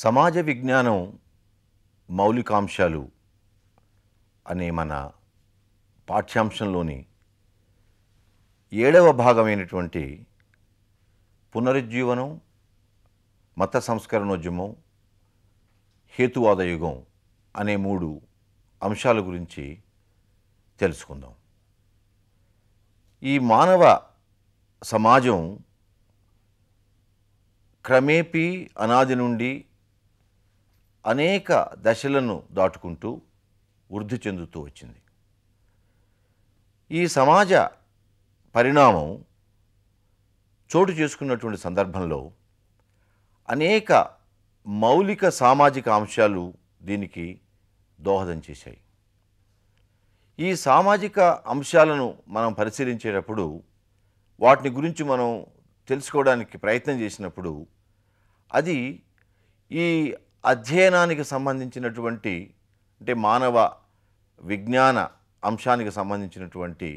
సమాజ విజ్ఞానం మౌలికాంశాలు అనే మన పాఠ్యాంశంలోని ఏడవ భాగమైనటువంటి పునరుజ్జీవనం మత సంస్కరణోద్యమం హేతువాద యుగం అనే మూడు అంశాల గురించి తెలుసుకుందాం ఈ మానవ సమాజం క్రమేపీ అనాది నుండి అనేక దశలను దాటుకుంటూ వృద్ధి చెందుతూ వచ్చింది ఈ సమాజ పరిణామం చోటు చేసుకున్నటువంటి సందర్భంలో అనేక మౌలిక సామాజిక అంశాలు దీనికి దోహదం చేశాయి ఈ సామాజిక అంశాలను మనం పరిశీలించేటప్పుడు వాటిని గురించి మనం తెలుసుకోవడానికి ప్రయత్నం చేసినప్పుడు అది ఈ అధ్యయనానికి సంబంధించినటువంటి అంటే మానవ విజ్ఞాన అంశానికి సంబంధించినటువంటి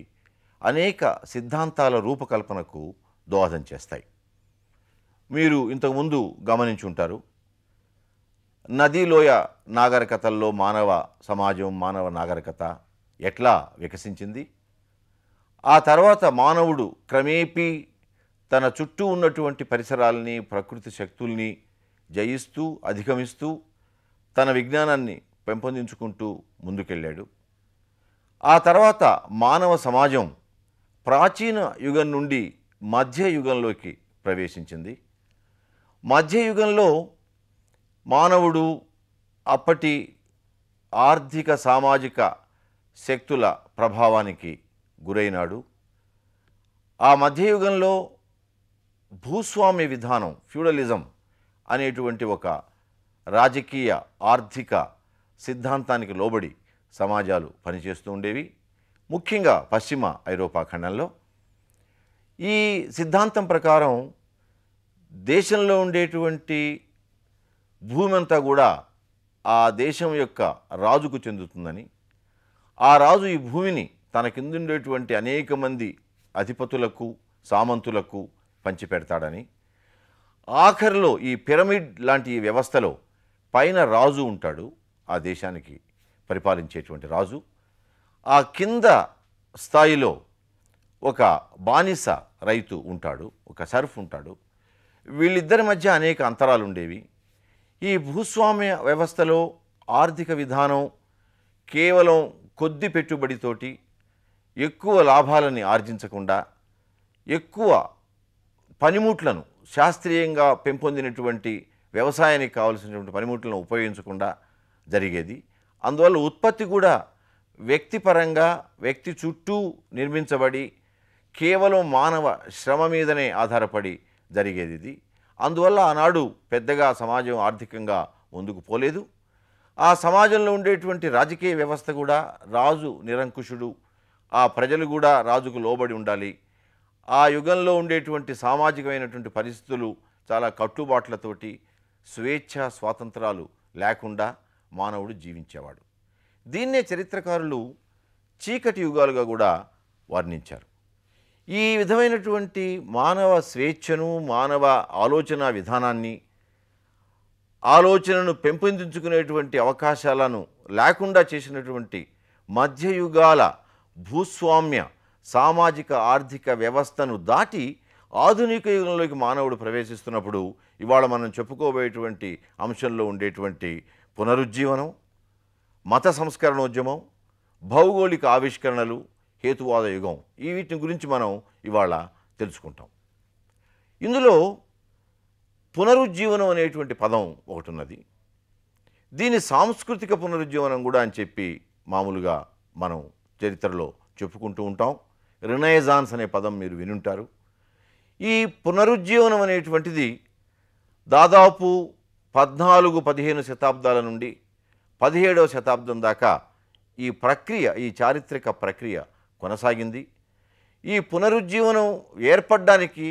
అనేక సిద్ధాంతాల రూపకల్పనకు దోహదం చేస్తాయి మీరు ఇంతకుముందు గమనించుంటారు నదీలోయ నాగరికతల్లో మానవ సమాజం మానవ నాగరికత ఎట్లా వికసించింది ఆ తర్వాత మానవుడు క్రమేపీ తన చుట్టూ ఉన్నటువంటి పరిసరాల్ని ప్రకృతి శక్తుల్ని జయిస్తూ అధిగమిస్తూ తన విజ్ఞానాన్ని పెంపొందించుకుంటూ ముందుకెళ్ళాడు ఆ తర్వాత మానవ సమాజం ప్రాచీన యుగం నుండి మధ్యయుగంలోకి ప్రవేశించింది మధ్యయుగంలో మానవుడు అప్పటి ఆర్థిక సామాజిక శక్తుల ప్రభావానికి గురైనాడు ఆ మధ్యయుగంలో భూస్వామ్య విధానం ఫ్యూడలిజం అనేటువంటి ఒక రాజకీయ ఆర్థిక సిద్ధాంతానికి లోబడి సమాజాలు పనిచేస్తూ ఉండేవి ముఖ్యంగా పశ్చిమ ఐరోపా ఖండంలో ఈ సిద్ధాంతం ప్రకారం దేశంలో ఉండేటువంటి భూమి అంతా కూడా ఆ దేశం యొక్క రాజుకు చెందుతుందని ఆ రాజు ఈ భూమిని తన కిందుండేటువంటి అనేక మంది అధిపతులకు సామంతులకు పంచిపెడతాడని ఆఖరిలో ఈ పిరమిడ్ లాంటి వ్యవస్థలో పైన రాజు ఉంటాడు ఆ దేశానికి పరిపాలించేటువంటి రాజు ఆ కింద స్థాయిలో ఒక బానిస రైతు ఉంటాడు ఒక సర్ఫ్ ఉంటాడు వీళ్ళిద్దరి మధ్య అనేక అంతరాలు ఉండేవి ఈ భూస్వామ్య వ్యవస్థలో ఆర్థిక విధానం కేవలం కొద్ది పెట్టుబడితోటి ఎక్కువ లాభాలని ఆర్జించకుండా ఎక్కువ పనిముట్లను శాస్త్రీయంగా పెంపొందినటువంటి వ్యవసాయానికి కావలసినటువంటి పనిముట్లను ఉపయోగించకుండా జరిగేది అందువల్ల ఉత్పత్తి కూడా వ్యక్తిపరంగా వ్యక్తి చుట్టూ నిర్మించబడి కేవలం మానవ శ్రమ మీదనే ఆధారపడి జరిగేది ఇది అందువల్ల ఆనాడు పెద్దగా సమాజం ఆర్థికంగా ముందుకు పోలేదు ఆ సమాజంలో ఉండేటువంటి రాజకీయ వ్యవస్థ కూడా రాజు నిరంకుశుడు ఆ ప్రజలు కూడా రాజుకు లోబడి ఉండాలి ఆ యుగంలో ఉండేటువంటి సామాజికమైనటువంటి పరిస్థితులు చాలా కట్టుబాట్లతోటి స్వేచ్ఛ స్వాతంత్రాలు లేకుండా మానవుడు జీవించేవాడు దీన్నే చరిత్రకారులు చీకటి యుగాలుగా కూడా వర్ణించారు ఈ విధమైనటువంటి మానవ స్వేచ్ఛను మానవ ఆలోచన విధానాన్ని ఆలోచనను పెంపొందించుకునేటువంటి అవకాశాలను లేకుండా చేసినటువంటి మధ్యయుగాల భూస్వామ్య సామాజిక ఆర్థిక వ్యవస్థను దాటి ఆధునిక యుగంలోకి మానవుడు ప్రవేశిస్తున్నప్పుడు ఇవాళ మనం చెప్పుకోబోయేటువంటి అంశంలో ఉండేటువంటి పునరుజ్జీవనం మత సంస్కరణోద్యమం భౌగోళిక ఆవిష్కరణలు హేతువాద యుగం ఈ వీటిని గురించి మనం ఇవాళ తెలుసుకుంటాం ఇందులో పునరుజ్జీవనం అనేటువంటి పదం ఒకటి ఉన్నది దీని సాంస్కృతిక పునరుజ్జీవనం కూడా అని చెప్పి మామూలుగా మనం చరిత్రలో చెప్పుకుంటూ ఉంటాం రినైజాన్స్ అనే పదం మీరు వినుంటారు ఈ పునరుజ్జీవనం అనేటువంటిది దాదాపు పద్నాలుగు పదిహేను శతాబ్దాల నుండి పదిహేడవ శతాబ్దం దాకా ఈ ప్రక్రియ ఈ చారిత్రక ప్రక్రియ కొనసాగింది ఈ పునరుజ్జీవనం ఏర్పడడానికి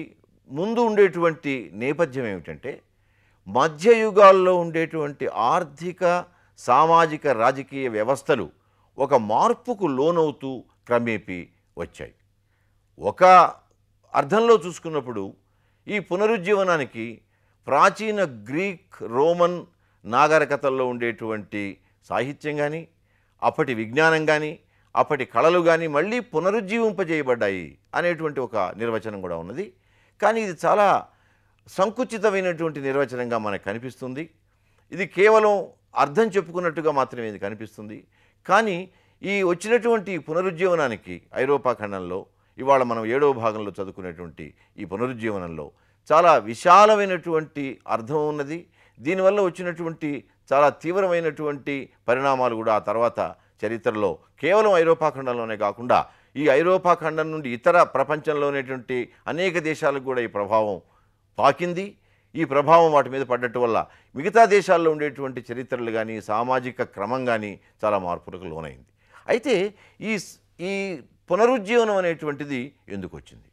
ముందు ఉండేటువంటి నేపథ్యం ఏమిటంటే మధ్యయుగాల్లో ఉండేటువంటి ఆర్థిక సామాజిక రాజకీయ వ్యవస్థలు ఒక మార్పుకు లోనవుతూ క్రమేపీ వచ్చాయి ఒక అర్థంలో చూసుకున్నప్పుడు ఈ పునరుజ్జీవనానికి ప్రాచీన గ్రీక్ రోమన్ నాగరికతల్లో ఉండేటువంటి సాహిత్యం కానీ అప్పటి విజ్ఞానం కానీ అప్పటి కళలు కానీ మళ్ళీ పునరుజ్జీవింపజేయబడ్డాయి అనేటువంటి ఒక నిర్వచనం కూడా ఉన్నది కానీ ఇది చాలా సంకుచితమైనటువంటి నిర్వచనంగా మనకు కనిపిస్తుంది ఇది కేవలం అర్థం చెప్పుకున్నట్టుగా మాత్రమే ఇది కనిపిస్తుంది కానీ ఈ వచ్చినటువంటి పునరుజ్జీవనానికి ఐరోపా ఖండంలో ఇవాళ మనం ఏడవ భాగంలో చదువుకునేటువంటి ఈ పునరుజ్జీవనంలో చాలా విశాలమైనటువంటి అర్థం ఉన్నది దీనివల్ల వచ్చినటువంటి చాలా తీవ్రమైనటువంటి పరిణామాలు కూడా ఆ తర్వాత చరిత్రలో కేవలం ఐరోపా ఖండంలోనే కాకుండా ఈ ఐరోపా ఖండం నుండి ఇతర ప్రపంచంలోనేటువంటి అనేక దేశాలకు కూడా ఈ ప్రభావం పాకింది ఈ ప్రభావం వాటి మీద పడ్డట్టు వల్ల మిగతా దేశాల్లో ఉండేటువంటి చరిత్రలు కానీ సామాజిక క్రమం కానీ చాలా మార్పులకు లోనైంది అయితే ఈ ఈ పునరుజ్జీవనం అనేటువంటిది ఎందుకు వచ్చింది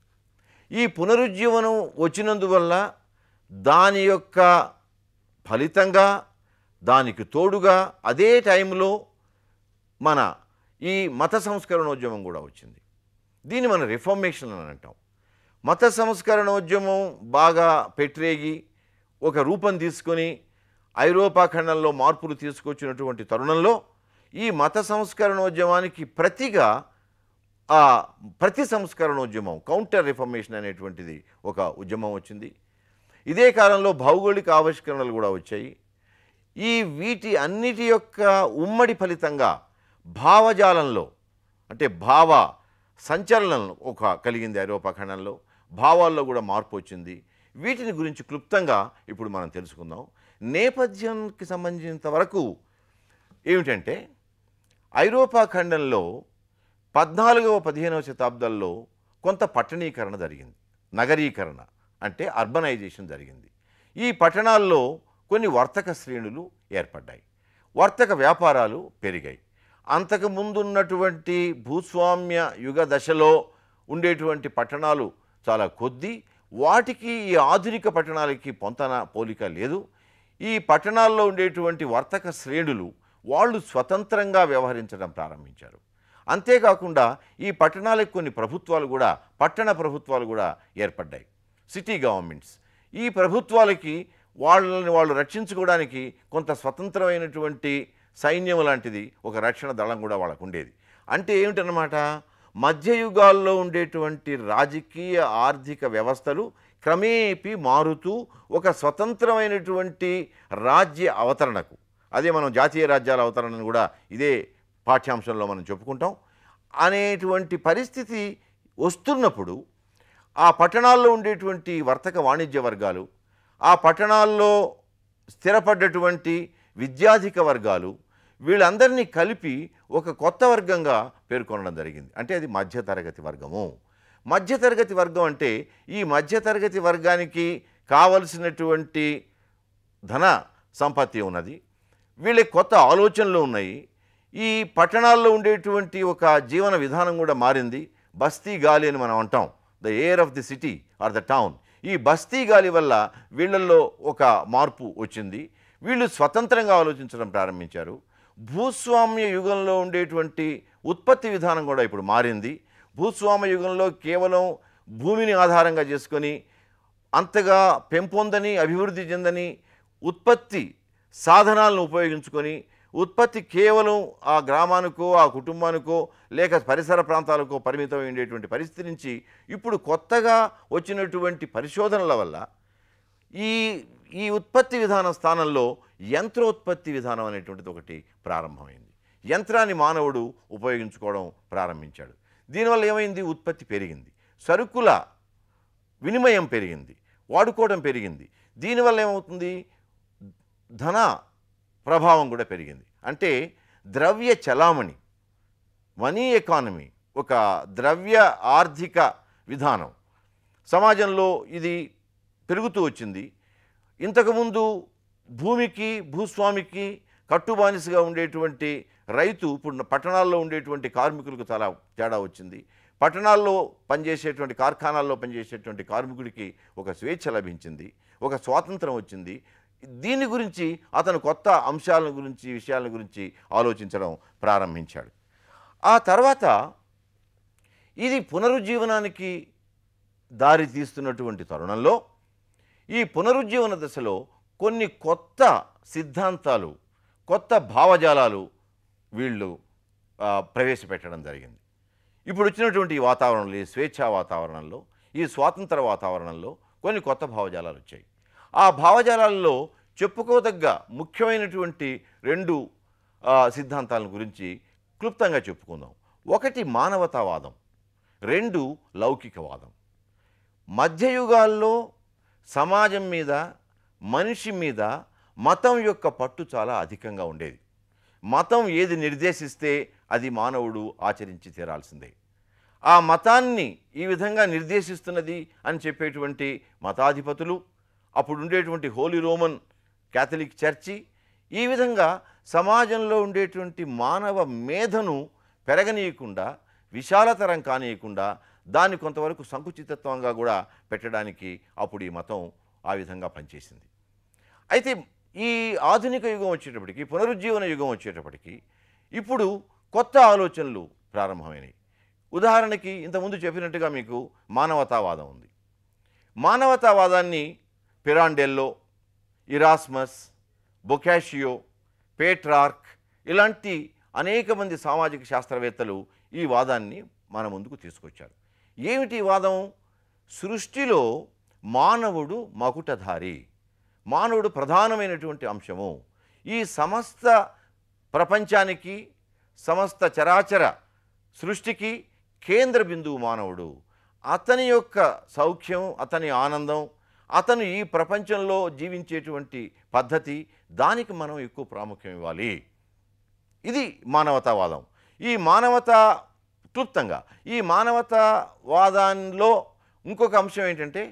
ఈ పునరుజ్జీవనం వచ్చినందువల్ల దాని యొక్క ఫలితంగా దానికి తోడుగా అదే టైంలో మన ఈ మత సంస్కరణోద్యమం కూడా వచ్చింది దీన్ని మనం రిఫార్మేషన్ అని అంటాం మత సంస్కరణోద్యమం బాగా పెట్టరేగి ఒక రూపం తీసుకొని ఐరోపా ఖండంలో మార్పులు తీసుకొచ్చినటువంటి తరుణంలో ఈ మత సంస్కరణోద్యమానికి ప్రతిగా ఆ ప్రతి సంస్కరణ ఉద్యమం కౌంటర్ రిఫర్మేషన్ అనేటువంటిది ఒక ఉద్యమం వచ్చింది ఇదే కాలంలో భౌగోళిక ఆవిష్కరణలు కూడా వచ్చాయి ఈ వీటి అన్నిటి యొక్క ఉమ్మడి ఫలితంగా భావజాలంలో అంటే భావ సంచలనం ఒక కలిగింది ఐరోపా ఖండంలో భావాల్లో కూడా మార్పు వచ్చింది వీటిని గురించి క్లుప్తంగా ఇప్పుడు మనం తెలుసుకుందాం నేపథ్యంకి సంబంధించినంత వరకు ఏమిటంటే ఐరోపా ఖండంలో పద్నాలుగవ పదిహేనవ శతాబ్దాల్లో కొంత పట్టణీకరణ జరిగింది నగరీకరణ అంటే అర్బనైజేషన్ జరిగింది ఈ పట్టణాల్లో కొన్ని వర్తక శ్రేణులు ఏర్పడ్డాయి వర్తక వ్యాపారాలు పెరిగాయి అంతకు ముందున్నటువంటి భూస్వామ్య యుగ దశలో ఉండేటువంటి పట్టణాలు చాలా కొద్ది వాటికి ఈ ఆధునిక పట్టణాలకి పొంతన పోలిక లేదు ఈ పట్టణాల్లో ఉండేటువంటి వర్తక శ్రేణులు వాళ్ళు స్వతంత్రంగా వ్యవహరించడం ప్రారంభించారు అంతేకాకుండా ఈ పట్టణాలకు కొన్ని ప్రభుత్వాలు కూడా పట్టణ ప్రభుత్వాలు కూడా ఏర్పడ్డాయి సిటీ గవర్నమెంట్స్ ఈ ప్రభుత్వాలకి వాళ్ళని వాళ్ళు రక్షించుకోవడానికి కొంత స్వతంత్రమైనటువంటి సైన్యం లాంటిది ఒక రక్షణ దళం కూడా వాళ్ళకు ఉండేది అంటే ఏమిటనమాట మధ్యయుగాల్లో ఉండేటువంటి రాజకీయ ఆర్థిక వ్యవస్థలు క్రమేపీ మారుతూ ఒక స్వతంత్రమైనటువంటి రాజ్య అవతరణకు అదే మనం జాతీయ రాజ్యాల అవతరణను కూడా ఇదే పాఠ్యాంశంలో మనం చెప్పుకుంటాం అనేటువంటి పరిస్థితి వస్తున్నప్పుడు ఆ పట్టణాల్లో ఉండేటువంటి వర్తక వాణిజ్య వర్గాలు ఆ పట్టణాల్లో స్థిరపడ్డటువంటి విద్యాధిక వర్గాలు వీళ్ళందరినీ కలిపి ఒక కొత్త వర్గంగా పేర్కొనడం జరిగింది అంటే అది మధ్యతరగతి వర్గము మధ్యతరగతి వర్గం అంటే ఈ మధ్యతరగతి వర్గానికి కావలసినటువంటి ధన సంపత్తి ఉన్నది వీళ్ళకి కొత్త ఆలోచనలు ఉన్నాయి ఈ పట్టణాల్లో ఉండేటువంటి ఒక జీవన విధానం కూడా మారింది బస్తీ గాలి అని మనం అంటాం the air of the city or the town ఈ బస్తీ గాలి వల్ల వీళ్ళల్లో ఒక మార్పు వచ్చింది వీళ్ళు స్వతంత్రంగా ఆలోచించడం ప్రారంభించారు భూస్వామ్య యుగంలో ఉండేటువంటి ఉత్పత్తి విధానం కూడా ఇప్పుడు మారింది భూస్వామ్య యుగంలో కేవలం భూమిని ఆధారంగా చేసుకొని అంతగా పెంపొందని అభివృద్ధి చెందని ఉత్పత్తి సాధనాలను ఉపయోగించుకొని ఉత్పత్తి కేవలం ఆ గ్రామానికో ఆ కుటుంబానికో లేక పరిసర ప్రాంతాలకో పరిమితం ఉండేటువంటి పరిస్థితి నుంచి ఇప్పుడు కొత్తగా వచ్చినటువంటి పరిశోధనల వల్ల ఈ ఈ ఉత్పత్తి విధానం స్థానంలో యంత్రోత్పత్తి విధానం అనేటువంటిది ఒకటి ప్రారంభమైంది యంత్రాన్ని మానవుడు ఉపయోగించుకోవడం ప్రారంభించాడు దీనివల్ల ఏమైంది ఉత్పత్తి పెరిగింది సరుకుల వినిమయం పెరిగింది వాడుకోవడం పెరిగింది దీనివల్ల ఏమవుతుంది ధన ప్రభావం కూడా పెరిగింది అంటే ద్రవ్య చలామణి మనీ ఎకానమీ ఒక ద్రవ్య ఆర్థిక విధానం సమాజంలో ఇది పెరుగుతూ వచ్చింది ఇంతకుముందు భూమికి భూస్వామికి కట్టుబానిసగా ఉండేటువంటి రైతు ఇప్పుడు పట్టణాల్లో ఉండేటువంటి కార్మికులకు చాలా తేడా వచ్చింది పట్టణాల్లో పనిచేసేటువంటి కార్ఖానాల్లో పనిచేసేటువంటి కార్మికుడికి ఒక స్వేచ్ఛ లభించింది ఒక స్వాతంత్రం వచ్చింది దీని గురించి అతను కొత్త అంశాల గురించి విషయాల గురించి ఆలోచించడం ప్రారంభించాడు ఆ తర్వాత ఇది పునరుజ్జీవనానికి దారి తీస్తున్నటువంటి తరుణంలో ఈ పునరుజ్జీవన దశలో కొన్ని కొత్త సిద్ధాంతాలు కొత్త భావజాలాలు వీళ్ళు ప్రవేశపెట్టడం జరిగింది ఇప్పుడు వచ్చినటువంటి వాతావరణంలో ఈ స్వేచ్ఛా వాతావరణంలో ఈ స్వాతంత్ర వాతావరణంలో కొన్ని కొత్త భావజాలాలు వచ్చాయి ఆ భావజాలాల్లో చెప్పుకోదగ్గ ముఖ్యమైనటువంటి రెండు సిద్ధాంతాల గురించి క్లుప్తంగా చెప్పుకుందాం ఒకటి మానవతావాదం రెండు లౌకికవాదం మధ్యయుగాల్లో సమాజం మీద మనిషి మీద మతం యొక్క పట్టు చాలా అధికంగా ఉండేది మతం ఏది నిర్దేశిస్తే అది మానవుడు ఆచరించి తీరాల్సిందే ఆ మతాన్ని ఈ విధంగా నిర్దేశిస్తున్నది అని చెప్పేటువంటి మతాధిపతులు అప్పుడు ఉండేటువంటి హోలీ రోమన్ క్యాథలిక్ చర్చి ఈ విధంగా సమాజంలో ఉండేటువంటి మానవ మేధను పెరగనీయకుండా విశాలతరం కానీయకుండా దాన్ని కొంతవరకు సంకుచితత్వంగా కూడా పెట్టడానికి అప్పుడు ఈ మతం ఆ విధంగా పనిచేసింది అయితే ఈ ఆధునిక యుగం వచ్చేటప్పటికి పునరుజ్జీవన యుగం వచ్చేటప్పటికి ఇప్పుడు కొత్త ఆలోచనలు ప్రారంభమైనవి ఉదాహరణకి ఇంతకుముందు చెప్పినట్టుగా మీకు మానవతావాదం ఉంది మానవతావాదాన్ని పిరాండెల్లో ఇరాస్మస్ బొకాషియో పేట్రార్క్ ఇలాంటి అనేక మంది సామాజిక శాస్త్రవేత్తలు ఈ వాదాన్ని మన ముందుకు తీసుకొచ్చారు ఏమిటి వాదం సృష్టిలో మానవుడు మకుటధారి మానవుడు ప్రధానమైనటువంటి అంశము ఈ సమస్త ప్రపంచానికి సమస్త చరాచర సృష్టికి కేంద్ర బిందువు మానవుడు అతని యొక్క సౌఖ్యం అతని ఆనందం అతను ఈ ప్రపంచంలో జీవించేటువంటి పద్ధతి దానికి మనం ఎక్కువ ప్రాముఖ్యం ఇవ్వాలి ఇది మానవతావాదం ఈ మానవత క్లుప్తంగా ఈ మానవతావాదంలో ఇంకొక అంశం ఏంటంటే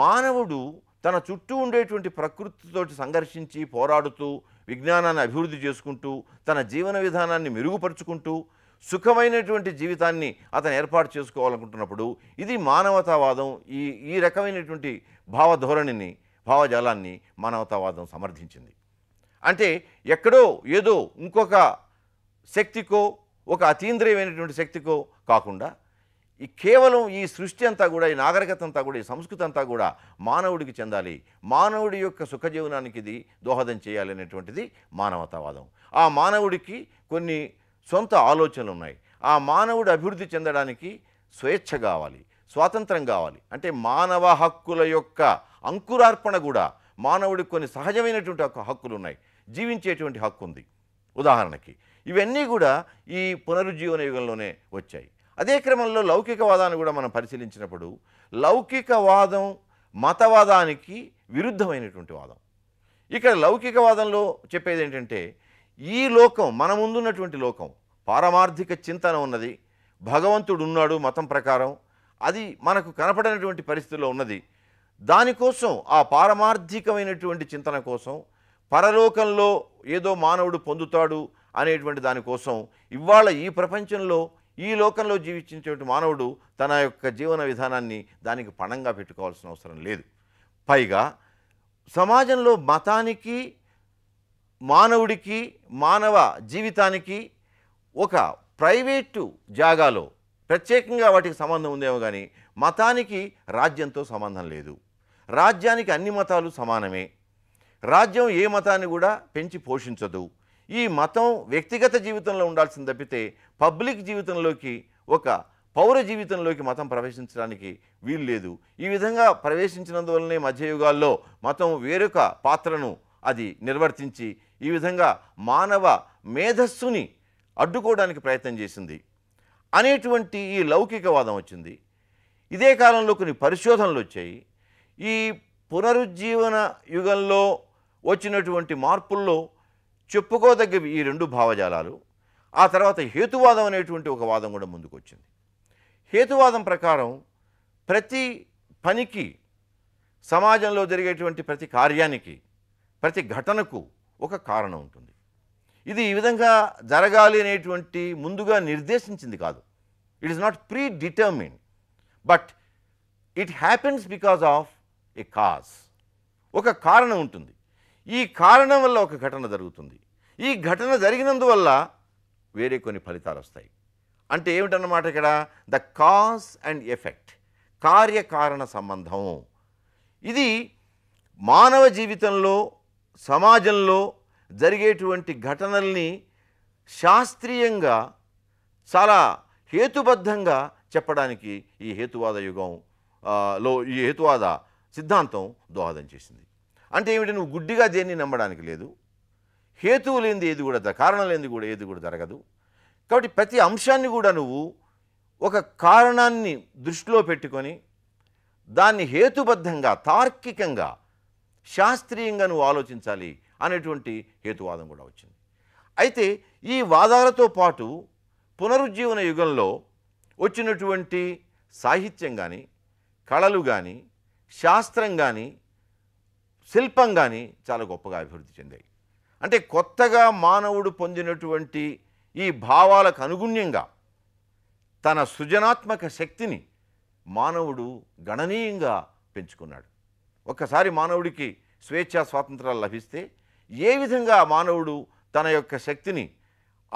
మానవుడు తన చుట్టూ ఉండేటువంటి ప్రకృతితో సంఘర్షించి పోరాడుతూ విజ్ఞానాన్ని అభివృద్ధి చేసుకుంటూ తన జీవన విధానాన్ని మెరుగుపరుచుకుంటూ సుఖమైనటువంటి జీవితాన్ని అతను ఏర్పాటు చేసుకోవాలనుకుంటున్నప్పుడు ఇది మానవతావాదం ఈ ఈ రకమైనటువంటి భావధోరణిని భావజాలాన్ని మానవతావాదం సమర్థించింది అంటే ఎక్కడో ఏదో ఇంకొక శక్తికో ఒక అతీంద్రియమైనటువంటి శక్తికో కాకుండా ఈ కేవలం ఈ సృష్టి అంతా కూడా ఈ నాగరికత అంతా కూడా ఈ సంస్కృతి అంతా కూడా మానవుడికి చెందాలి మానవుడి యొక్క సుఖజీవనానికి ఇది దోహదం చేయాలి అనేటువంటిది మానవతావాదం ఆ మానవుడికి కొన్ని సొంత ఆలోచనలు ఉన్నాయి ఆ మానవుడు అభివృద్ధి చెందడానికి స్వేచ్ఛ కావాలి స్వాతంత్రం కావాలి అంటే మానవ హక్కుల యొక్క అంకురార్పణ కూడా మానవుడికి కొన్ని సహజమైనటువంటి హక్కులు ఉన్నాయి జీవించేటువంటి హక్కు ఉంది ఉదాహరణకి ఇవన్నీ కూడా ఈ పునరుజ్జీవన యుగంలోనే వచ్చాయి అదే క్రమంలో లౌకికవాదాన్ని కూడా మనం పరిశీలించినప్పుడు లౌకికవాదం మతవాదానికి విరుద్ధమైనటువంటి వాదం ఇక్కడ లౌకికవాదంలో చెప్పేది ఏంటంటే ఈ లోకం మన ముందున్నటువంటి లోకం పారమార్థిక చింతన ఉన్నది భగవంతుడు ఉన్నాడు మతం ప్రకారం అది మనకు కనపడినటువంటి పరిస్థితిలో ఉన్నది దానికోసం ఆ పారమార్థికమైనటువంటి చింతన కోసం పరలోకంలో ఏదో మానవుడు పొందుతాడు అనేటువంటి దానికోసం ఇవాళ ఈ ప్రపంచంలో ఈ లోకంలో జీవించినటువంటి మానవుడు తన యొక్క జీవన విధానాన్ని దానికి పణంగా పెట్టుకోవాల్సిన అవసరం లేదు పైగా సమాజంలో మతానికి మానవుడికి మానవ జీవితానికి ఒక ప్రైవేటు జాగాలో ప్రత్యేకంగా వాటికి సంబంధం ఉందేమో కానీ మతానికి రాజ్యంతో సంబంధం లేదు రాజ్యానికి అన్ని మతాలు సమానమే రాజ్యం ఏ మతాన్ని కూడా పెంచి పోషించదు ఈ మతం వ్యక్తిగత జీవితంలో ఉండాల్సింది తప్పితే పబ్లిక్ జీవితంలోకి ఒక పౌర జీవితంలోకి మతం ప్రవేశించడానికి వీలు లేదు ఈ విధంగా ప్రవేశించినందువల్లనే మధ్యయుగాల్లో మతం వేరొక పాత్రను అది నిర్వర్తించి ఈ విధంగా మానవ మేధస్సుని అడ్డుకోవడానికి ప్రయత్నం చేసింది అనేటువంటి ఈ లౌకికవాదం వచ్చింది ఇదే కాలంలో కొన్ని పరిశోధనలు వచ్చాయి ఈ పునరుజ్జీవన యుగంలో వచ్చినటువంటి మార్పుల్లో చెప్పుకోదగ్గవి ఈ రెండు భావజాలాలు ఆ తర్వాత హేతువాదం అనేటువంటి ఒక వాదం కూడా ముందుకు వచ్చింది హేతువాదం ప్రకారం ప్రతి పనికి సమాజంలో జరిగేటువంటి ప్రతి కార్యానికి ప్రతి ఘటనకు ఒక కారణం ఉంటుంది ఇది ఈ విధంగా జరగాలి అనేటువంటి ముందుగా నిర్దేశించింది కాదు it is not predetermined but it happens because of a cause ఒక కారణం ఉంటుంది ఈ కారణం వల్ల ఒక ఘటన జరుగుతుంది ఈ ఘటన జరిగినందువల్ల వేరే కొన్ని ఫలితాలు వస్తాయి అంటే ఏమిటన్నమాట ఇక్కడ ద కాజ్ అండ్ ఎఫెక్ట్ కార్యకారణ సంబంధం ఇది మానవ జీవితంలో సమాజంలో జరిగేటువంటి ఘటనల్ని శాస్త్రీయంగా చాలా హేతుబద్ధంగా చెప్పడానికి ఈ హేతువాద యుగం లో ఈ హేతువాద సిద్ధాంతం దోహదం చేసింది అంటే ఏమిటి నువ్వు గుడ్డిగా దేన్ని నమ్మడానికి లేదు హేతువు లేనిది ఏది కూడా కారణం లేనిది కూడా ఏది కూడా జరగదు కాబట్టి ప్రతి అంశాన్ని కూడా నువ్వు ఒక కారణాన్ని దృష్టిలో పెట్టుకొని దాన్ని హేతుబద్ధంగా తార్కికంగా శాస్త్రీయంగా నువ్వు ఆలోచించాలి అనేటువంటి హేతువాదం కూడా వచ్చింది అయితే ఈ వాదాలతో పాటు పునరుజ్జీవన యుగంలో వచ్చినటువంటి సాహిత్యం కానీ కళలు కానీ శాస్త్రం కానీ శిల్పం కానీ చాలా గొప్పగా అభివృద్ధి చెందాయి అంటే కొత్తగా మానవుడు పొందినటువంటి ఈ భావాలకు అనుగుణ్యంగా తన సృజనాత్మక శక్తిని మానవుడు గణనీయంగా పెంచుకున్నాడు ఒక్కసారి మానవుడికి స్వేచ్ఛా స్వాతంత్రాలు లభిస్తే ఏ విధంగా మానవుడు తన యొక్క శక్తిని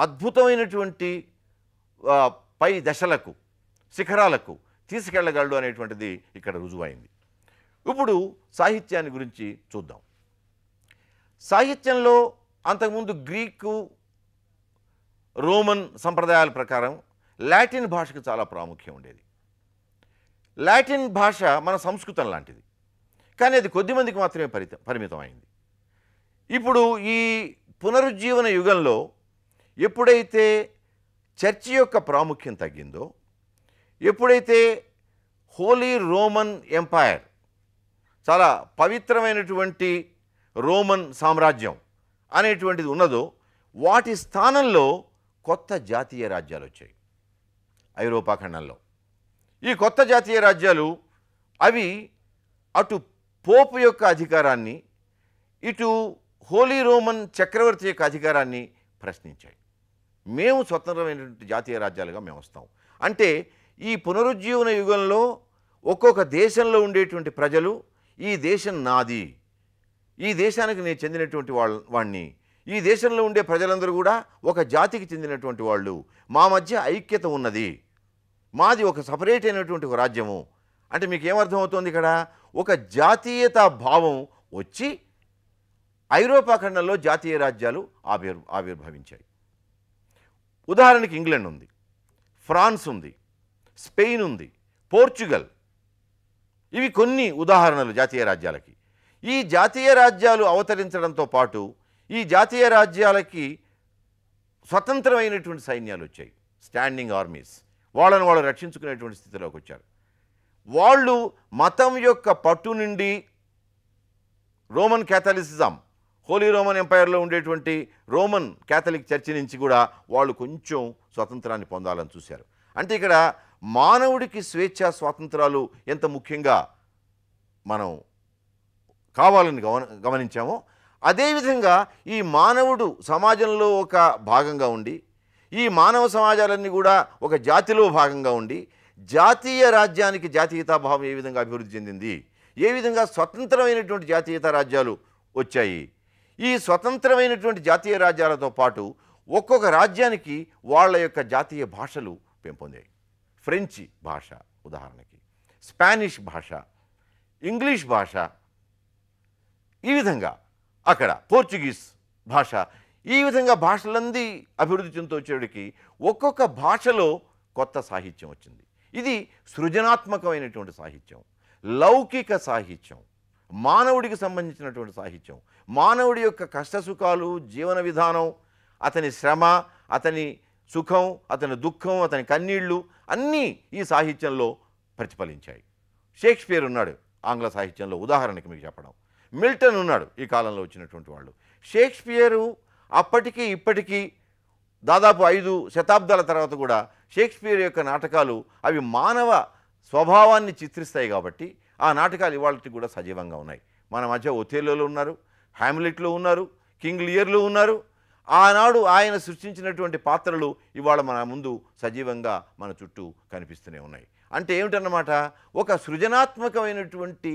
అద్భుతమైనటువంటి పై దశలకు శిఖరాలకు తీసుకెళ్ళగలడు అనేటువంటిది ఇక్కడ రుజువైంది ఇప్పుడు సాహిత్యాన్ని గురించి చూద్దాం సాహిత్యంలో అంతకుముందు గ్రీకు రోమన్ సంప్రదాయాల ప్రకారం లాటిన్ భాషకు చాలా ప్రాముఖ్యం ఉండేది లాటిన్ భాష మన సంస్కృతం లాంటిది కానీ అది కొద్దిమందికి మాత్రమే పరితం పరిమితమైంది ఇప్పుడు ఈ పునరుజ్జీవన యుగంలో ఎప్పుడైతే చర్చి యొక్క ప్రాముఖ్యం తగ్గిందో ఎప్పుడైతే హోలీ రోమన్ ఎంపైర్ చాలా పవిత్రమైనటువంటి రోమన్ సామ్రాజ్యం అనేటువంటిది ఉన్నదో వాటి స్థానంలో కొత్త జాతీయ రాజ్యాలు వచ్చాయి ఐరోపా ఖండంలో ఈ కొత్త జాతీయ రాజ్యాలు అవి అటు పోపు యొక్క అధికారాన్ని ఇటు హోలీ రోమన్ చక్రవర్తి యొక్క అధికారాన్ని ప్రశ్నించాయి మేము స్వతంత్రమైనటువంటి జాతీయ రాజ్యాలుగా మేము వస్తాం అంటే ఈ పునరుజ్జీవన యుగంలో ఒక్కొక్క దేశంలో ఉండేటువంటి ప్రజలు ఈ దేశం నాది ఈ దేశానికి నేను చెందినటువంటి వాళ్ళ వాణ్ణి ఈ దేశంలో ఉండే ప్రజలందరూ కూడా ఒక జాతికి చెందినటువంటి వాళ్ళు మా మధ్య ఐక్యత ఉన్నది మాది ఒక సపరేట్ అయినటువంటి ఒక రాజ్యము అంటే మీకు ఏమర్థమవుతోంది ఇక్కడ ఒక జాతీయత భావం వచ్చి ఐరోపా ఖండంలో జాతీయ రాజ్యాలు ఆవిర్ ఆవిర్భవించాయి ఉదాహరణకి ఇంగ్లాండ్ ఉంది ఫ్రాన్స్ ఉంది స్పెయిన్ ఉంది పోర్చుగల్ ఇవి కొన్ని ఉదాహరణలు జాతీయ రాజ్యాలకి ఈ జాతీయ రాజ్యాలు అవతరించడంతో పాటు ఈ జాతీయ రాజ్యాలకి స్వతంత్రమైనటువంటి సైన్యాలు వచ్చాయి స్టాండింగ్ ఆర్మీస్ వాళ్ళని వాళ్ళు రక్షించుకునేటువంటి స్థితిలోకి వచ్చారు వాళ్ళు మతం యొక్క పట్టు నుండి రోమన్ క్యాథలిసిజం హోలీ రోమన్ ఎంపైర్లో ఉండేటువంటి రోమన్ క్యాథలిక్ చర్చి నుంచి కూడా వాళ్ళు కొంచెం స్వతంత్రాన్ని పొందాలని చూశారు అంటే ఇక్కడ మానవుడికి స్వేచ్ఛ స్వాతంత్రాలు ఎంత ముఖ్యంగా మనం కావాలని గమన గమనించామో అదేవిధంగా ఈ మానవుడు సమాజంలో ఒక భాగంగా ఉండి ఈ మానవ సమాజాలన్నీ కూడా ఒక జాతిలో భాగంగా ఉండి జాతీయ రాజ్యానికి జాతీయతాభావం ఏ విధంగా అభివృద్ధి చెందింది ఏ విధంగా స్వతంత్రమైనటువంటి జాతీయత రాజ్యాలు వచ్చాయి ఈ స్వతంత్రమైనటువంటి జాతీయ రాజ్యాలతో పాటు ఒక్కొక్క రాజ్యానికి వాళ్ళ యొక్క జాతీయ భాషలు పెంపొందాయి ఫ్రెంచి భాష ఉదాహరణకి స్పానిష్ భాష ఇంగ్లీష్ భాష ఈ విధంగా అక్కడ పోర్చుగీస్ భాష ఈ విధంగా భాషలందీ అభివృద్ధి చెందుతూ వచ్చేటికి ఒక్కొక్క భాషలో కొత్త సాహిత్యం వచ్చింది ఇది సృజనాత్మకమైనటువంటి సాహిత్యం లౌకిక సాహిత్యం మానవుడికి సంబంధించినటువంటి సాహిత్యం మానవుడి యొక్క కష్టసుఖాలు జీవన విధానం అతని శ్రమ అతని సుఖం అతని దుఃఖం అతని కన్నీళ్లు అన్నీ ఈ సాహిత్యంలో ప్రతిఫలించాయి షేక్స్పియర్ ఉన్నాడు ఆంగ్ల సాహిత్యంలో ఉదాహరణకి మీకు చెప్పడం మిల్టన్ ఉన్నాడు ఈ కాలంలో వచ్చినటువంటి వాళ్ళు షేక్స్పియరు అప్పటికీ ఇప్పటికీ దాదాపు ఐదు శతాబ్దాల తర్వాత కూడా షేక్స్పియర్ యొక్క నాటకాలు అవి మానవ స్వభావాన్ని చిత్రిస్తాయి కాబట్టి ఆ నాటకాలు ఇవాళకి కూడా సజీవంగా ఉన్నాయి మన మధ్య ఒథేలోలో ఉన్నారు హ్యామ్లెట్లో ఉన్నారు కింగ్ లియర్లో ఉన్నారు ఆనాడు ఆయన సృష్టించినటువంటి పాత్రలు ఇవాళ మన ముందు సజీవంగా మన చుట్టూ కనిపిస్తూనే ఉన్నాయి అంటే ఏమిటన్నమాట ఒక సృజనాత్మకమైనటువంటి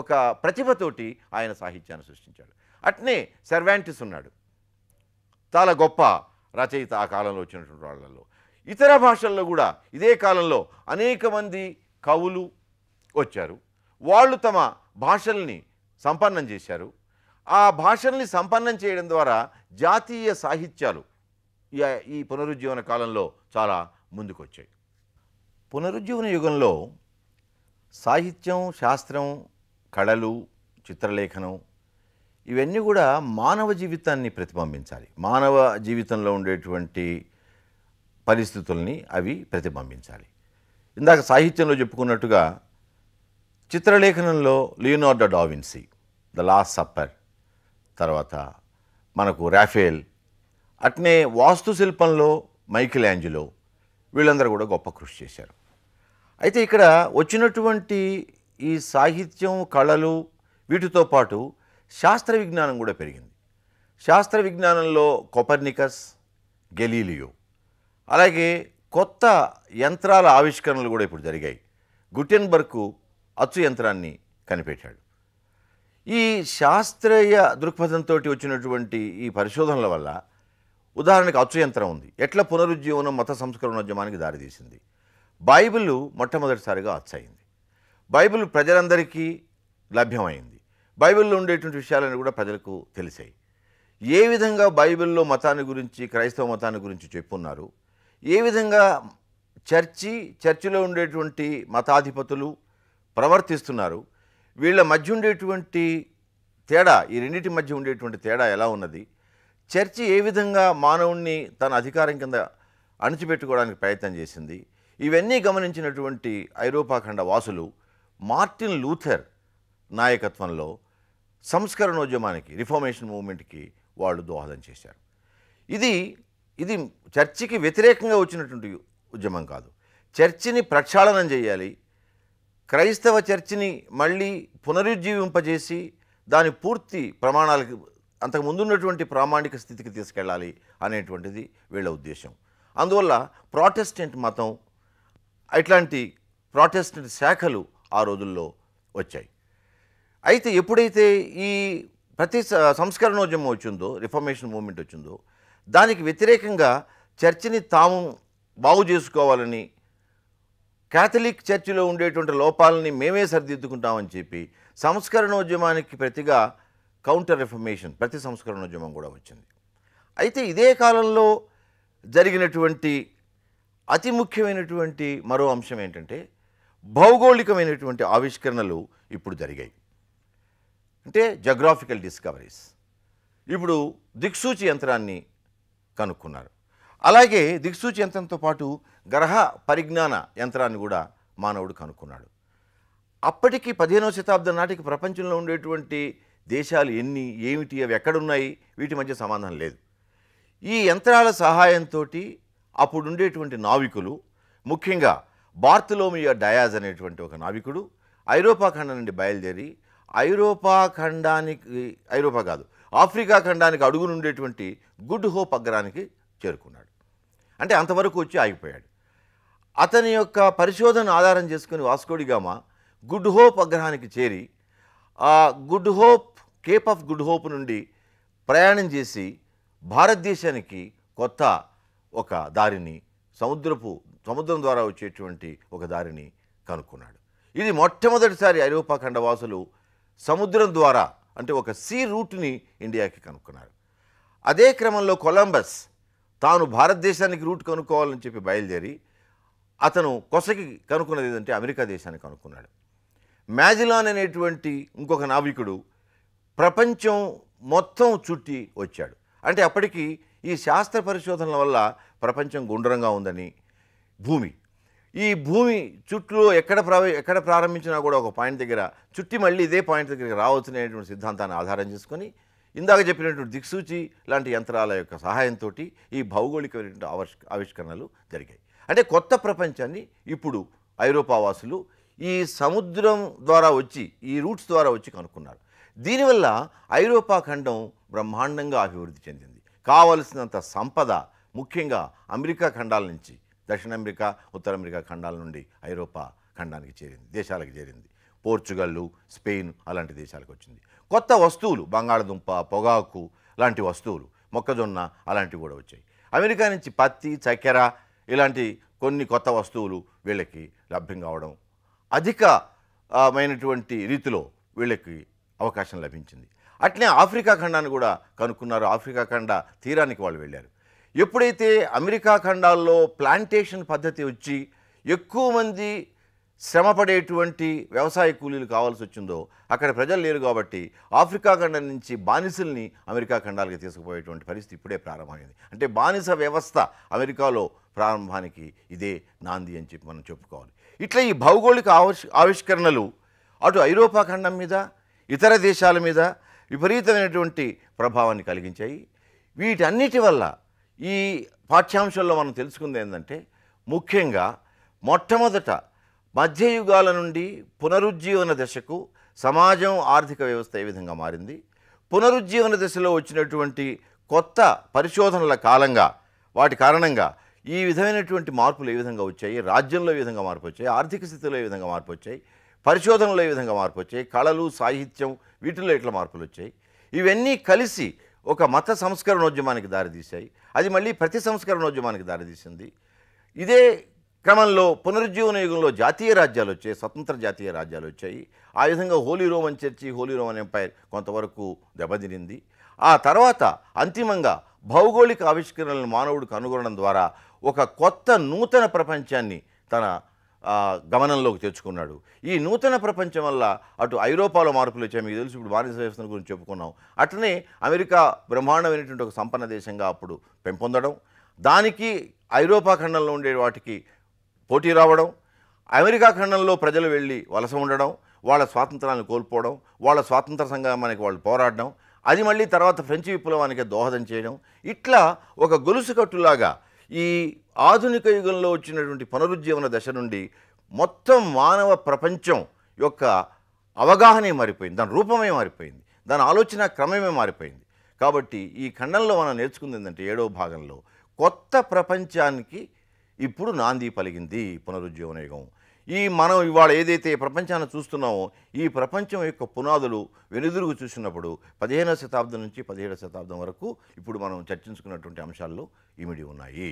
ఒక ప్రతిభతోటి ఆయన సాహిత్యాన్ని సృష్టించాడు అట్నే సర్వాంటిస్ ఉన్నాడు చాలా గొప్ప రచయిత ఆ కాలంలో వచ్చినటువంటి వాళ్ళల్లో ఇతర భాషల్లో కూడా ఇదే కాలంలో అనేక మంది కవులు వచ్చారు వాళ్ళు తమ భాషల్ని సంపన్నం చేశారు ఆ భాషల్ని సంపన్నం చేయడం ద్వారా జాతీయ సాహిత్యాలు ఈ పునరుజ్జీవన కాలంలో చాలా ముందుకొచ్చాయి పునరుజ్జీవన యుగంలో సాహిత్యం శాస్త్రం కళలు చిత్రలేఖనం ఇవన్నీ కూడా మానవ జీవితాన్ని ప్రతిబింబించాలి మానవ జీవితంలో ఉండేటువంటి పరిస్థితుల్ని అవి ప్రతిబింబించాలి ఇందాక సాహిత్యంలో చెప్పుకున్నట్టుగా చిత్రలేఖనంలో Leonardo da Vinci the Last Supper తర్వాత మనకు రాఫేల్ అట్నే వాస్తుశిల్పంలో మైకిల్ యాంజిలో వీళ్ళందరూ కూడా గొప్ప కృషి చేశారు అయితే ఇక్కడ వచ్చినటువంటి ఈ సాహిత్యం కళలు వీటితో పాటు శాస్త్ర విజ్ఞానం కూడా పెరిగింది శాస్త్ర విజ్ఞానంలో కొపర్నికస్ గెలీలియో అలాగే కొత్త యంత్రాల ఆవిష్కరణలు కూడా ఇప్పుడు జరిగాయి గుటెన్బర్గ్కు అచ్చు యంత్రాన్ని కనిపెట్టాడు ఈ శాస్త్రీయ దృక్పథంతో వచ్చినటువంటి ఈ పరిశోధనల వల్ల ఉదాహరణకు అచ్చు యంత్రం ఉంది ఎట్లా పునరుజ్జీవనం మత సంస్కరణోద్యమానికి దారితీసింది బైబిల్ మొట్టమొదటిసారిగా అచ్చయింది బైబిల్ ప్రజలందరికీ లభ్యమైంది బైబిల్లో ఉండేటువంటి విషయాలన్నీ కూడా ప్రజలకు తెలిసాయి ఏ విధంగా బైబిల్లో మతాన్ని గురించి క్రైస్తవ మతాన్ని గురించి చెప్పున్నారు ఏ విధంగా చర్చి చర్చిలో ఉండేటువంటి మతాధిపతులు ప్రవర్తిస్తున్నారు వీళ్ళ మధ్య ఉండేటువంటి తేడా ఈ రెండింటి మధ్య ఉండేటువంటి తేడా ఎలా ఉన్నది చర్చి ఏ విధంగా మానవుణ్ణి తన అధికారం కింద అణిచిపెట్టుకోవడానికి ప్రయత్నం చేసింది ఇవన్నీ గమనించినటువంటి ఐరోపా ఖండ వాసులు మార్టిన్ లూథర్ నాయకత్వంలో సంస్కరణోద్యమానికి రిఫార్మేషన్ మూవ్మెంట్కి వాళ్ళు దోహదం చేశారు ఇది ఇది చర్చికి వ్యతిరేకంగా వచ్చినటువంటి ఉద్యమం కాదు చర్చిని ప్రక్షాళనం చేయాలి క్రైస్తవ చర్చిని మళ్ళీ పునరుజ్జీవింపజేసి దాని పూర్తి ప్రమాణాలకు అంతకు ముందున్నటువంటి ప్రామాణిక స్థితికి తీసుకెళ్ళాలి అనేటువంటిది వీళ్ళ ఉద్దేశం అందువల్ల ప్రాటెస్టెంట్ మతం ఇట్లాంటి ప్రాటెస్టెంట్ శాఖలు ఆ రోజుల్లో వచ్చాయి అయితే ఎప్పుడైతే ఈ ప్రతి సంస్కరణోద్యమం వచ్చిందో రిఫర్మేషన్ మూమెంట్ వచ్చిందో దానికి వ్యతిరేకంగా చర్చిని తాము బాగు చేసుకోవాలని క్యాథలిక్ చర్చిలో ఉండేటువంటి లోపాలని మేమే సరిదిద్దుకుంటామని చెప్పి సంస్కరణోద్యమానికి ప్రతిగా కౌంటర్ రిఫర్మేషన్ ప్రతి సంస్కరణోద్యమం కూడా వచ్చింది అయితే ఇదే కాలంలో జరిగినటువంటి అతి ముఖ్యమైనటువంటి మరో అంశం ఏంటంటే భౌగోళికమైనటువంటి ఆవిష్కరణలు ఇప్పుడు జరిగాయి అంటే జగ్రాఫికల్ డిస్కవరీస్ ఇప్పుడు దిక్సూచి యంత్రాన్ని కనుక్కున్నారు అలాగే దిక్సూచి యంత్రంతో పాటు గ్రహ పరిజ్ఞాన యంత్రాన్ని కూడా మానవుడు కనుక్కున్నాడు అప్పటికి పదిహేనవ శతాబ్దం నాటికి ప్రపంచంలో ఉండేటువంటి దేశాలు ఎన్ని ఏమిటి అవి ఎక్కడున్నాయి వీటి మధ్య సమాధానం లేదు ఈ యంత్రాల సహాయంతో అప్పుడు ఉండేటువంటి నావికులు ముఖ్యంగా బార్తులోమియా డయాజ్ అనేటువంటి ఒక నావికుడు ఐరోపా ఖండం నుండి బయలుదేరి ఐరోపా ఖండానికి ఐరోపా కాదు ఆఫ్రికా ఖండానికి అడుగునుండేటువంటి గుడ్ హోప్ అగ్రానికి చేరుకున్నాడు అంటే అంతవరకు వచ్చి ఆగిపోయాడు అతని యొక్క పరిశోధన ఆధారం చేసుకుని వాస్కోడిగామా గుడ్ హోప్ అగ్రహానికి చేరి ఆ Good Hope Cape of Good Hope నుండి ప్రయాణం చేసి భారతదేశానికి కొత్త ఒక దారిని సముద్రపు సముద్రం ద్వారా వచ్చేటువంటి ఒక దారిని కనుక్కున్నాడు ఇది మొట్టమొదటిసారి ఐరోపా ఖండవాసులు సముద్రం ద్వారా అంటే ఒక సీ రూట్ని ఇండియాకి కనుక్కున్నారు అదే క్రమంలో కొలంబస్ తాను భారతదేశానికి రూట్ కనుక్కోవాలని చెప్పి బయలుదేరి అతను కొసకి కనుక్కున్నది ఏదంటే అమెరికా దేశాన్ని కనుక్కున్నాడు మ్యాజిలాన్ అనేటువంటి ఇంకొక నావికుడు ప్రపంచం మొత్తం చుట్టి వచ్చాడు అంటే అప్పటికి ఈ శాస్త్ర పరిశోధనల వల్ల ప్రపంచం గుండ్రంగా ఉందని భూమి ఈ భూమి చుట్టూ ఎక్కడ ప్రవ ఎక్కడ ప్రారంభించినా కూడా ఒక పాయింట్ దగ్గర చుట్టి మళ్ళీ ఇదే పాయింట్ దగ్గరికి రావచ్చు అనేటువంటి సిద్ధాంతాన్ని ఆధారం చేసుకొని ఇందాక చెప్పినటువంటి దిక్సూచి లాంటి యంత్రాల యొక్క సహాయంతో ఈ భౌగోళికమైనటువంటి ఆవిష్ ఆవిష్కరణలు జరిగాయి అంటే కొత్త ప్రపంచాన్ని ఇప్పుడు ఐరోపా వాసులు ఈ సముద్రం ద్వారా వచ్చి ఈ రూట్స్ ద్వారా వచ్చి కనుక్కున్నారు దీనివల్ల ఐరోపా ఖండం బ్రహ్మాండంగా అభివృద్ధి చెందింది కావలసినంత సంపద ముఖ్యంగా అమెరికా ఖండాల నుంచి దక్షిణ అమెరికా ఉత్తర అమెరికా ఖండాల నుండి ఐరోపా ఖండానికి చేరింది దేశాలకు చేరింది పోర్చుగల్లు స్పెయిన్ అలాంటి దేశాలకు వచ్చింది కొత్త వస్తువులు బంగాళదుంప పొగాకు లాంటి వస్తువులు మొక్కజొన్న అలాంటివి కూడా వచ్చాయి అమెరికా నుంచి పత్తి చక్కెర ఇలాంటి కొన్ని కొత్త వస్తువులు వీళ్ళకి లభ్యం కావడం అధికమైనటువంటి రీతిలో వీళ్ళకి అవకాశం లభించింది అట్లే ఆఫ్రికా ఖండాన్ని కూడా కనుక్కున్నారు ఆఫ్రికా ఖండ తీరానికి వాళ్ళు వెళ్ళారు ఎప్పుడైతే అమెరికా ఖండాల్లో ప్లాంటేషన్ పద్ధతి వచ్చి ఎక్కువ మంది శ్రమపడేటువంటి వ్యవసాయ కూలీలు కావాల్సి వచ్చిందో అక్కడ ప్రజలు లేరు కాబట్టి ఆఫ్రికా ఖండం నుంచి బానిసల్ని అమెరికా ఖండాలకి తీసుకుపోయేటువంటి పరిస్థితి ఇప్పుడే ప్రారంభమైంది అంటే బానిస వ్యవస్థ అమెరికాలో ప్రారంభానికి ఇదే నాంది అని చెప్పి మనం చెప్పుకోవాలి ఇట్లా ఈ భౌగోళిక ఆవిష్కరణలు అటు ఐరోపా ఖండం మీద ఇతర దేశాల మీద విపరీతమైనటువంటి ప్రభావాన్ని కలిగించాయి వీటన్నిటి వల్ల ఈ పాఠ్యాంశంలో మనం తెలుసుకుంది ఏంటంటే ముఖ్యంగా మొట్టమొదట మధ్యయుగాల నుండి పునరుజ్జీవన దశకు సమాజం ఆర్థిక వ్యవస్థ ఏ విధంగా మారింది పునరుజ్జీవన దశలో వచ్చినటువంటి కొత్త పరిశోధనల కాలంగా వాటి కారణంగా ఈ విధమైనటువంటి మార్పులు ఏ విధంగా వచ్చాయి రాజ్యంలో ఏ విధంగా మార్పు వచ్చాయి ఆర్థిక స్థితిలో ఏ విధంగా మార్పు వచ్చాయి పరిశోధనలో ఏ విధంగా మార్పు వచ్చాయి కళలు సాహిత్యం వీటిల్లో ఎట్లా మార్పులు వచ్చాయి ఇవన్నీ కలిసి ఒక మత సంస్కరణోద్యమానికి దారితీశాయి అది మళ్ళీ ప్రతి సంస్కరణోద్యమానికి దారితీసింది ఇదే క్రమంలో పునరుజ్జీవన యుగంలో జాతీయ రాజ్యాలు వచ్చాయి స్వతంత్ర జాతీయ రాజ్యాలు వచ్చాయి ఆ విధంగా Holy Roman church Holy Roman Empire కొంతవరకు దెబ్బతినింది ఆ తర్వాత అంతిమంగా భౌగోళిక ఆవిష్కరణలను మానవుడికి కనుగొనడం ద్వారా ఒక కొత్త నూతన ప్రపంచాన్ని తన గమనంలోకి తెచ్చుకున్నాడు ఈ నూతన ప్రపంచం వల్ల అటు ఐరోపాలో మార్పులు వచ్చాయి మీకు తెలుసు ఇప్పుడు బానిస వ్యవస్థను గురించి చెప్పుకున్నాం అట్లనే అమెరికా బ్రహ్మాండమైనటువంటి ఒక సంపన్న దేశంగా అప్పుడు పెంపొందడం దానికి ఐరోపా ఖండంలో ఉండే వాటికి పోటీ రావడం అమెరికా ఖండంలో ప్రజలు వెళ్ళి వలస ఉండడం వాళ్ళ స్వాతంత్రాన్ని కోల్పోవడం వాళ్ళ స్వాతంత్ర సంఘానికి వాళ్ళు పోరాడడం అది మళ్ళీ తర్వాత ఫ్రెంచ్ విప్లవానికి దోహదం చేయడం ఇట్లా ఒక గొలుసు కట్టులాగా ఈ ఆధునిక యుగంలో వచ్చినటువంటి పునరుజ్జీవన దశ నుండి మొత్తం మానవ ప్రపంచం యొక్క అవగాహనే మారిపోయింది దాని రూపమే మారిపోయింది దాని ఆలోచన క్రమమే మారిపోయింది కాబట్టి ఈ ఖండంలో మనం నేర్చుకుంది ఏంటంటే ఏడవ భాగంలో కొత్త ప్రపంచానికి ఇప్పుడు నాంది పలిగింది పునరుజ్జీవన యుగం ఈ మనం ఇవాళ ఏదైతే ప్రపంచాన్ని చూస్తున్నామో ఈ ప్రపంచం యొక్క పునాదులు వెనుదురుగు చూసినప్పుడు పదిహేనవ శతాబ్దం నుంచి పదిహేడవ శతాబ్దం వరకు ఇప్పుడు మనం చర్చించుకున్నటువంటి అంశాల్లో ఇమిడి ఉన్నాయి